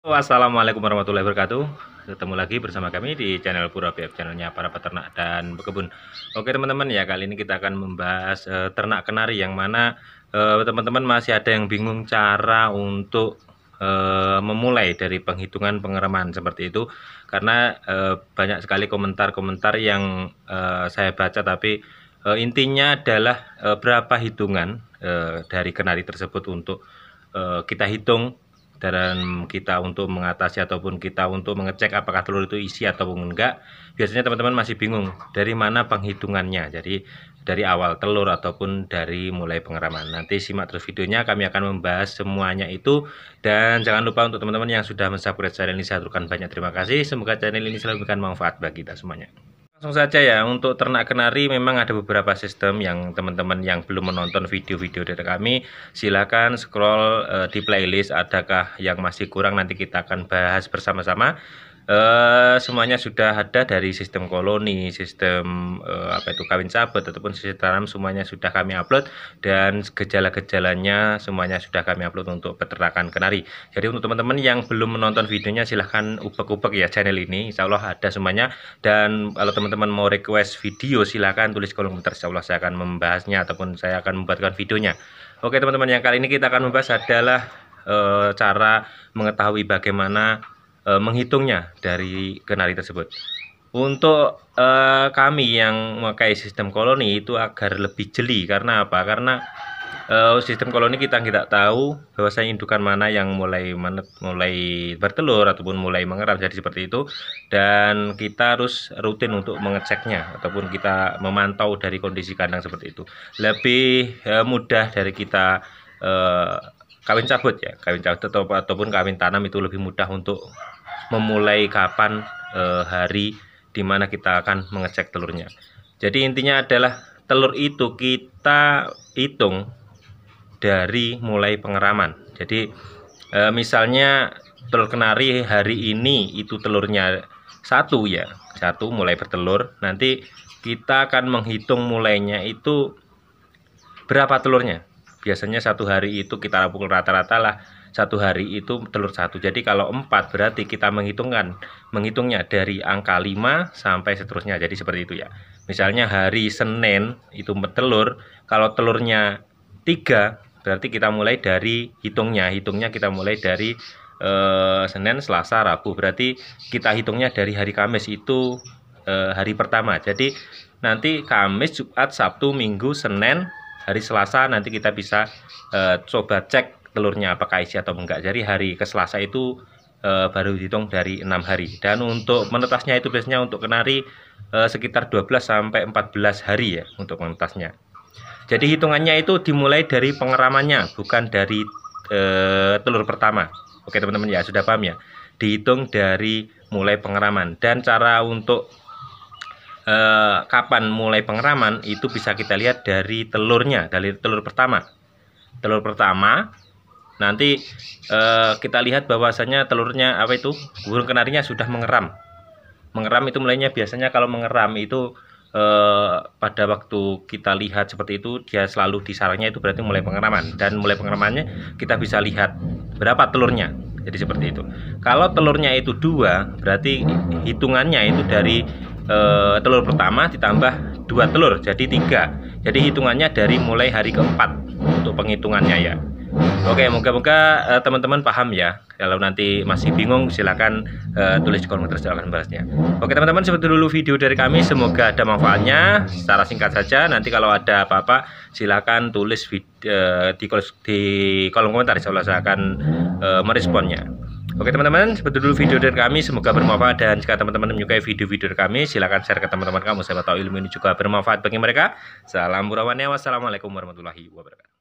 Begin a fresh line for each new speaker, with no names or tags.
Assalamualaikum warahmatullahi wabarakatuh Ketemu lagi bersama kami di channel Pura BF Channelnya para peternak dan pekebun Oke teman-teman ya kali ini kita akan membahas e, ternak kenari Yang mana eh, teman-teman masih ada yang bingung cara untuk e, memulai dari penghitungan pengereman seperti itu Karena e, banyak sekali komentar-komentar yang e, saya baca tapi e, Intinya adalah e, berapa hitungan e, dari kenari tersebut untuk kita hitung dan kita untuk mengatasi ataupun kita untuk mengecek apakah telur itu isi ataupun enggak biasanya teman-teman masih bingung dari mana penghitungannya jadi dari awal telur ataupun dari mulai pengeraman nanti simak terus videonya kami akan membahas semuanya itu dan jangan lupa untuk teman-teman yang sudah mensubscribe channel ini saya banyak terima kasih semoga channel ini selalu memberikan manfaat bagi kita semuanya Langsung saja ya, untuk ternak kenari memang ada beberapa sistem yang teman-teman yang belum menonton video-video dari kami, silahkan scroll uh, di playlist adakah yang masih kurang nanti kita akan bahas bersama-sama. Uh, semuanya sudah ada dari sistem koloni, sistem uh, apa itu kawin cabut ataupun sistem tanam semuanya sudah kami upload dan gejala-gejalanya semuanya sudah kami upload untuk peternakan kenari. Jadi untuk teman-teman yang belum menonton videonya silahkan ubek-ubek ya channel ini, insya Allah ada semuanya dan kalau teman-teman mau request video silahkan tulis kolom komentar, insya Allah saya akan membahasnya ataupun saya akan membuatkan videonya. Oke teman-teman yang kali ini kita akan membahas adalah eh, cara mengetahui bagaimana Eh, menghitungnya dari kenari tersebut. Untuk e, kami yang memakai sistem koloni itu agar lebih jeli karena apa? Karena e, sistem koloni kita tidak tahu bahwasanya indukan mana yang mulai mulai bertelur ataupun mulai mengeram jadi seperti itu dan kita harus rutin untuk mengeceknya ataupun kita memantau dari kondisi kandang seperti itu. Lebih e, mudah dari kita kawin cabut ya kawin cabut atau, ataupun kawin tanam itu lebih mudah untuk memulai kapan e, hari dimana kita akan mengecek telurnya jadi intinya adalah telur itu kita hitung dari mulai pengeraman jadi e, misalnya telur kenari hari ini itu telurnya satu ya satu mulai bertelur nanti kita akan menghitung mulainya itu berapa telurnya biasanya satu hari itu kita pukul rata-rata lah satu hari itu telur satu jadi kalau empat berarti kita menghitungkan menghitungnya dari angka 5 sampai seterusnya jadi seperti itu ya misalnya hari Senin itu telur kalau telurnya tiga berarti kita mulai dari hitungnya hitungnya kita mulai dari eh, Senin Selasa Rabu berarti kita hitungnya dari hari Kamis itu eh, hari pertama jadi nanti Kamis Jumat Sabtu Minggu Senin hari Selasa nanti kita bisa uh, coba cek telurnya apakah isi atau enggak. Jadi hari ke Selasa itu uh, baru dihitung dari enam hari. Dan untuk menetasnya itu biasanya untuk kenari uh, sekitar 12 sampai 14 hari ya untuk menetasnya. Jadi hitungannya itu dimulai dari pengeramannya, bukan dari e, telur pertama. Oke teman-teman ya sudah paham ya. Dihitung dari mulai pengeraman dan cara untuk Eh, kapan mulai pengeraman itu bisa kita lihat dari telurnya, dari telur pertama. Telur pertama nanti e, kita lihat bahwasanya telurnya apa itu burung kenarinya sudah mengeram. Mengeram itu mulainya biasanya kalau mengeram itu e, pada waktu kita lihat seperti itu dia selalu di sarangnya itu berarti mulai pengeraman dan mulai pengeramannya kita bisa lihat berapa telurnya jadi seperti itu kalau telurnya itu dua berarti hitungannya itu dari e, telur pertama ditambah dua telur jadi tiga jadi hitungannya dari mulai hari keempat untuk penghitungannya ya Oke, moga-moga e, teman-teman paham ya. Kalau nanti masih bingung, silakan e, tulis di kolom akan balasnya. Oke, teman-teman, seperti dulu video dari kami. Semoga ada manfaatnya. Secara singkat saja. Nanti kalau ada apa-apa, silakan tulis video, e, di, di kolom komentar. saya akan e, meresponnya. Oke teman-teman, seperti dulu video dari kami, semoga bermanfaat dan jika teman-teman menyukai video-video dari kami, silahkan share ke teman-teman kamu, Saya tahu ilmu ini juga bermanfaat bagi mereka. Salam burawannya, wassalamualaikum warahmatullahi wabarakatuh.